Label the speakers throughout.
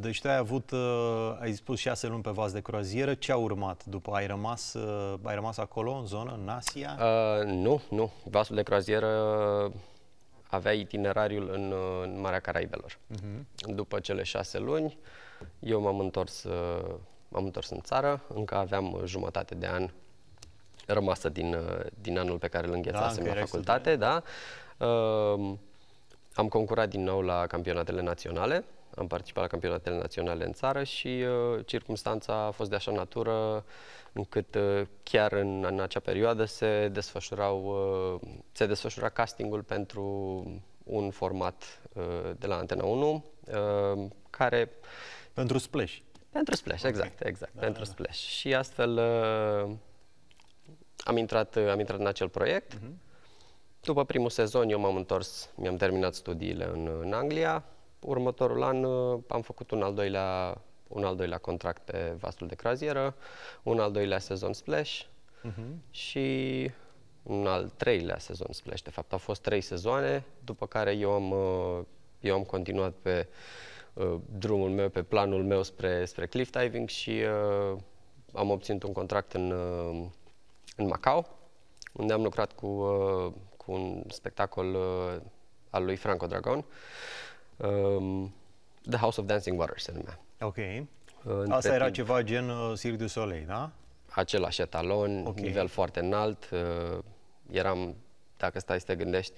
Speaker 1: Deci tu ai avut, uh, ai spus șase luni pe vas de croazieră. Ce a urmat după? Ai rămas, uh, ai rămas acolo, în zonă, în Asia?
Speaker 2: Uh, nu, nu. Vasul de croazieră avea itinerariul în, uh, în Marea Caraibelor. Uh-huh. După cele șase luni, eu m-am întors, uh, m-am întors în țară. Încă aveam uh, jumătate de an rămasă din, din anul pe care îl înghețasem da, la facultate. Da. Uh, am concurat din nou la campionatele naționale am participat la campionatele naționale în țară și uh, circumstanța a fost de așa natură încât uh, chiar în, în acea perioadă se, desfășurau, uh, se desfășura castingul pentru un format uh, de la Antena 1 uh, care... Pentru Splash. Pentru Splash, exact, exact, da, pentru da, da. Splash. Și astfel uh, am, intrat, uh, am intrat în acel proiect. Uh-huh. După primul sezon eu m-am întors, mi-am terminat studiile în, în Anglia, următorul an uh, am făcut un al doilea, un al doilea contract pe vastul de croazieră, un al doilea sezon splash uh-huh. și un al treilea sezon splash. De fapt, au fost trei sezoane, după care eu am, uh, eu am continuat pe uh, drumul meu, pe planul meu spre, spre cliff diving și uh, am obținut un contract în, uh, în Macau, unde am lucrat cu, uh, cu un spectacol al lui Franco Dragon, um, The House of Dancing Water se numea.
Speaker 1: Ok. Între Asta era timp, ceva gen uh, Cirque du Soleil, da?
Speaker 2: Același etalon, okay. nivel foarte înalt. Uh, eram, dacă stai să te gândești,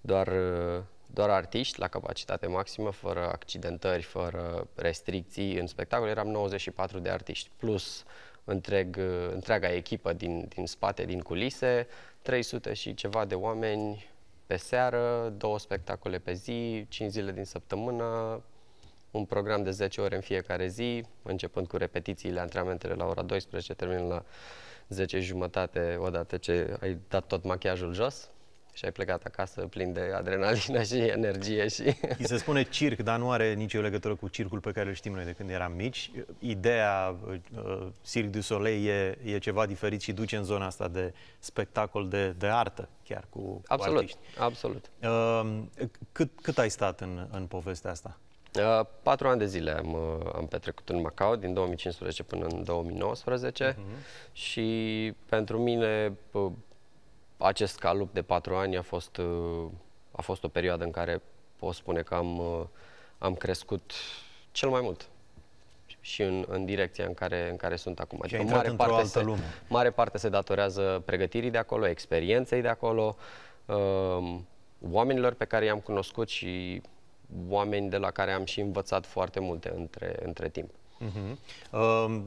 Speaker 2: doar, uh, doar artiști la capacitate maximă, fără accidentări, fără restricții. În spectacol eram 94 de artiști, plus întreg, uh, întreaga echipă din, din spate, din culise, 300 și ceva de oameni pe seară, două spectacole pe zi, 5 zile din săptămână, un program de 10 ore în fiecare zi, începând cu repetițiile, antrenamentele la ora 12, termin la 10 jumătate, odată ce ai dat tot machiajul jos și ai plecat acasă plin de adrenalină și energie. Și... I se spune circ, dar nu are nicio legătură cu circul pe care îl
Speaker 1: știm noi de când eram mici. Ideea uh, uh Cirque du Soleil e, e ceva diferit și duce în zona asta de spectacol, de, de artă chiar cu Absolut, cu absolut. Uh, cât, cât ai stat în, în povestea asta?
Speaker 2: Uh, patru ani de zile am, uh, am petrecut în Macau, din 2015 până în 2019 uh-huh. Mhm. și pentru mine uh, acest calup de patru ani a fost, uh, a fost o perioadă în care pot spune că am, uh, am crescut cel mai mult și în, în direcția în care, în care sunt acum. Adică mare parte, altă se, lume. mare parte se datorează pregătirii de acolo, experienței de acolo, um, oamenilor pe care i-am cunoscut și oameni de la care am și învățat foarte multe între, între timp.
Speaker 1: Uh-huh. Uh,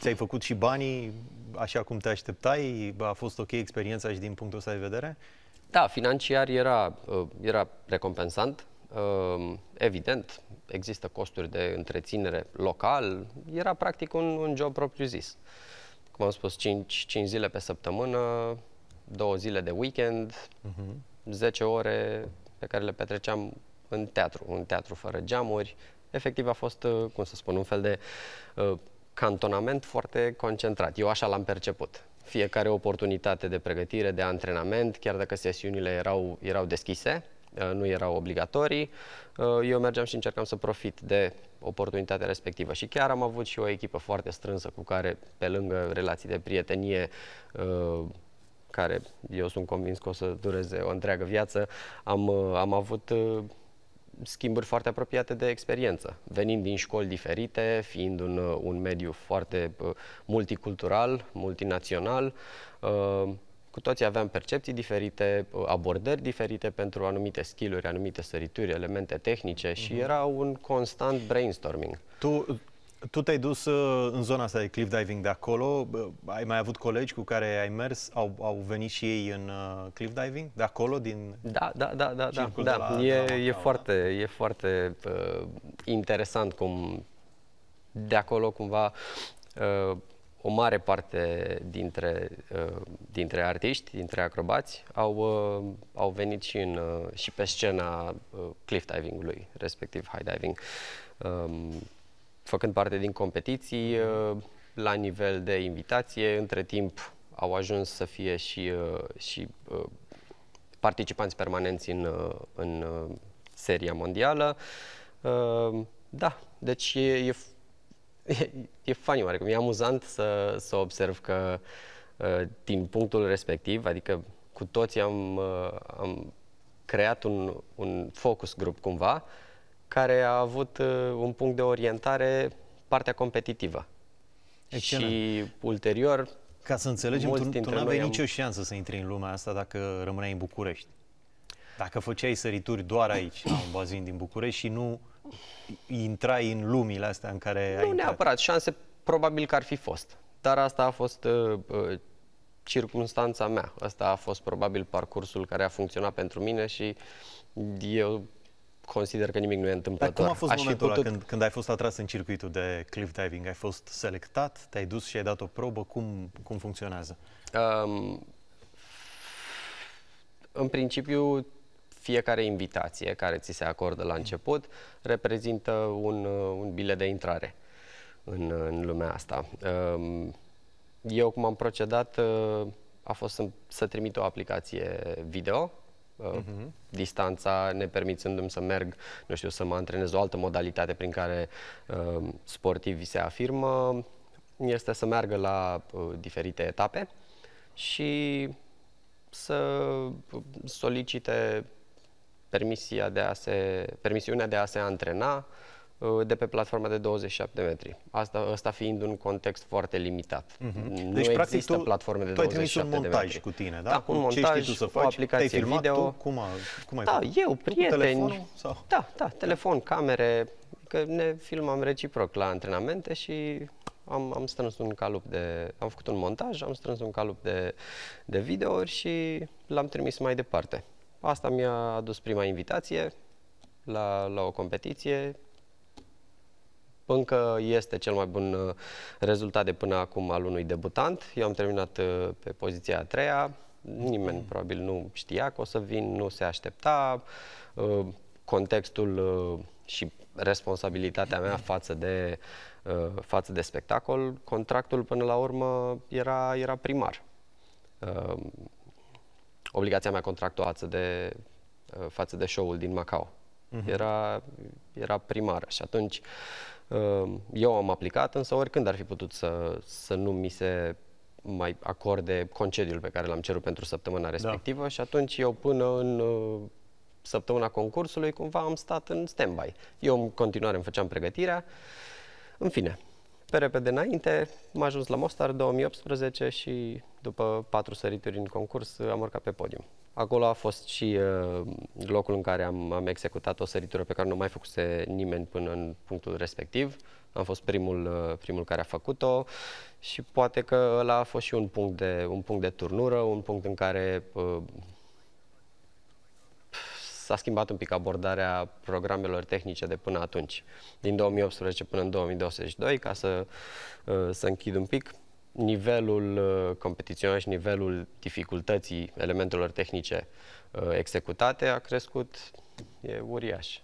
Speaker 1: Ți-ai făcut și banii așa cum te așteptai? A fost
Speaker 2: ok experiența și din punctul ăsta de vedere? Da, financiar era, uh, era recompensant. Uh, evident, există costuri de întreținere local. Era practic un, un job propriu-zis. Cum am spus, 5, 5 zile pe săptămână, 2 zile de weekend, uh-huh. Mhm. 10 ore pe care le petreceam în teatru, un teatru fără geamuri. Efectiv a fost, uh, cum să spun, un fel de uh, cantonament foarte concentrat. Eu așa l-am perceput. Fiecare oportunitate de pregătire, de antrenament, chiar dacă sesiunile erau, erau deschise, uh, nu erau obligatorii, uh, eu mergeam și încercam să profit de oportunitatea respectivă. Și chiar am avut și o echipă foarte strânsă cu care, pe lângă relații de prietenie, uh, care eu sunt convins că o să dureze o întreagă viață, am, am avut schimburi foarte apropiate de experiență, venind din școli diferite, fiind un, uh, un mediu foarte uh, multicultural, multinațional, uh, cu toții aveam percepții diferite, abordări diferite pentru anumite skill-uri, anumite sărituri, elemente tehnice mm-hmm. și mhm. era un constant brainstorming.
Speaker 1: Tu, tu te-ai dus uh, în zona asta de cliff diving de acolo. Ai mai avut colegi cu care ai mers? Au, au venit și ei în uh, cliff diving de acolo? Din da, da,
Speaker 2: da. da, da, da. La, e, la e, da. foarte, e foarte uh, interesant cum de acolo cumva uh, o mare parte dintre, uh, dintre artiști, dintre acrobați, au, uh, au venit și, în, uh, și pe scena uh, cliff diving-ului, respectiv high diving. Um, făcând parte din competiții mhm. uh, la nivel de invitație. Între timp au ajuns să fie și, uh, și uh, participanți permanenți în, în seria mondială. Da, deci e, e, e funny oarecum, e amuzant să, să observ că din punctul respectiv, adică cu toții am, am creat un, un focus grup cumva, care a avut uh, un punct de orientare partea competitivă. Excelent. Și ulterior...
Speaker 1: Ca să înțelegem, tu, tu nu aveai am... nicio șansă să intri în lumea asta dacă rămâneai în București. Dacă făceai sărituri doar aici, la un bazin din București și nu intrai în
Speaker 2: lumile astea în care nu ai Nu neapărat, șanse probabil că ar fi fost. Dar asta a fost uh, uh, circunstanța mea. Asta a fost probabil parcursul care a funcționat pentru mine și eu consider că nimic nu e întâmplător. Dar cum a fost Aș momentul putut... când,
Speaker 1: când ai fost atras în circuitul de cliff diving? Ai fost selectat, te-ai dus și ai dat o probă? Cum, cum
Speaker 2: funcționează? Um, în principiu, fiecare invitație care ți se acordă la început reprezintă un, un bilet de intrare în, în lumea asta. Eu cum am procedat a fost să, să trimit o aplicație video Uh, mhm. distanța, nepermițându-mi să merg, nu știu, să mă antrenez o altă modalitate prin care uh, sportivii se afirmă, este să meargă la uh, diferite etape și să uh, solicite permisia de a se, permisiunea de a se antrena, Uh, de pe platforma de 27 de metri. Asta, asta fiind un context foarte limitat. Mm-hmm. Nu deci, practic, există tu, platforme de tu 27 de metri. tu ai trimis un montaj cu tine, da? da cu un montaj, Ce știi tu să faci? o aplicație Te-ai filmat video. Tu? Cum, a, cum ai Da, făcut? eu, prieteni. Sau? Da, da, telefon, camere, că ne filmam reciproc la antrenamente și am, am strâns un calup de... Am făcut un montaj, am strâns un calup de, de videouri și l-am trimis mai departe. Asta mi-a adus prima invitație la, la o competiție că este cel mai bun uh, rezultat de până acum al unui debutant. Eu am terminat uh, pe poziția a treia, nimeni probabil nu știa că o să vin, nu se aștepta. Uh, contextul și responsabilitatea mea față de, față de spectacol, contractul până la urmă era, era primar. Obligația mea contractuală față de, față de show-ul din Macau mhm. Era, era primară și atunci uh, Ehm, eu am aplicat, însă oricând ar fi putut să, să nu mi se mai acorde concediul pe care l-am cerut pentru săptămâna da. respectivă da. și atunci eu până în uh, săptămâna concursului cumva am stat în stand-by. Eu în continuare îmi făceam pregătirea. În fine, pe repede înainte, m-a ajuns la Mostar 2018 și după patru sărituri în concurs am urcat pe podium. Acolo a fost și uh, locul în care am, am executat o săritură pe care nu mai făcuse nimeni până în punctul respectiv. Am fost primul, uh, primul care a făcut-o și poate că ăla a fost și un punct de, un punct de turnură, un punct în care uh, s-a schimbat un pic abordarea programelor tehnice de până atunci, din 2018 până în 2022, ca să, uh, să închid un pic nivelul uh, competițional și nivelul dificultății elementelor tehnice uh, executate a crescut, e uriaș.